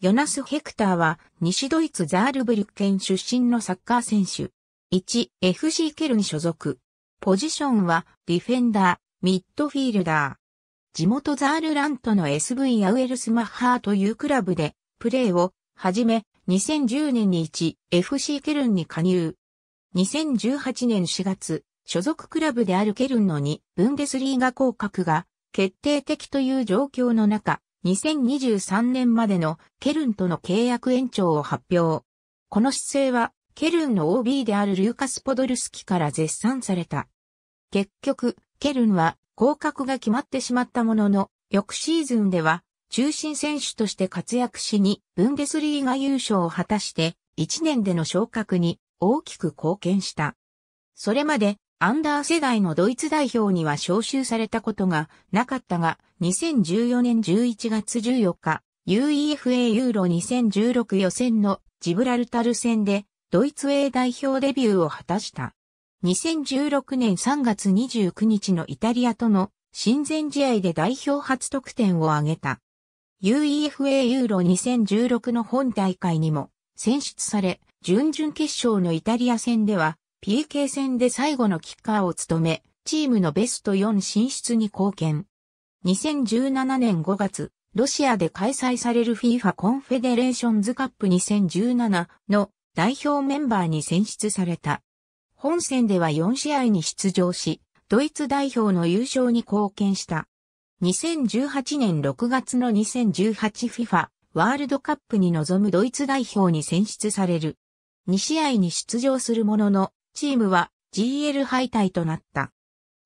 ヨナス・ヘクターは西ドイツザールブリュッケン出身のサッカー選手。1、FC ケルン所属。ポジションはディフェンダー、ミッドフィールダー。地元ザールラントの SV アウエルスマッハーというクラブでプレーを始め、2010年に 1FC ケルンに加入。2018年4月、所属クラブであるケルンの2、ブンデスリーガ降格が決定的という状況の中、2023年までのケルンとの契約延長を発表。この姿勢は、ケルンの OB であるルーカス・ポドルスキから絶賛された。結局、ケルンは降格が決まってしまったものの、翌シーズンでは中心選手として活躍しに、ブンデスリーが優勝を果たして、1年での昇格に大きく貢献した。それまでアンダー世代のドイツ代表には招集されたことがなかったが、2014年11月14日、UEFA ユーロ2016予選のジブラルタル戦でドイツ A 代表デビューを果たした。2016年3月29日のイタリアとの親善試合で代表初得点を挙げた。UEFA ユーロ2016の本大会にも選出され、準々決勝のイタリア戦では PK 戦で最後のキッカーを務め、チームのベスト4進出に貢献。2017年5月、ロシアで開催される FIFA コンフェデレーションズカップ2017の代表メンバーに選出された。本戦では4試合に出場し、ドイツ代表の優勝に貢献した。2018年6月の 2018FIFA ワールドカップに臨むドイツ代表に選出される。2試合に出場するものの、チームは GL 敗退となった。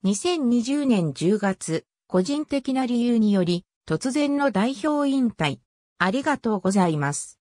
2020年10月、個人的な理由により、突然の代表引退。ありがとうございます。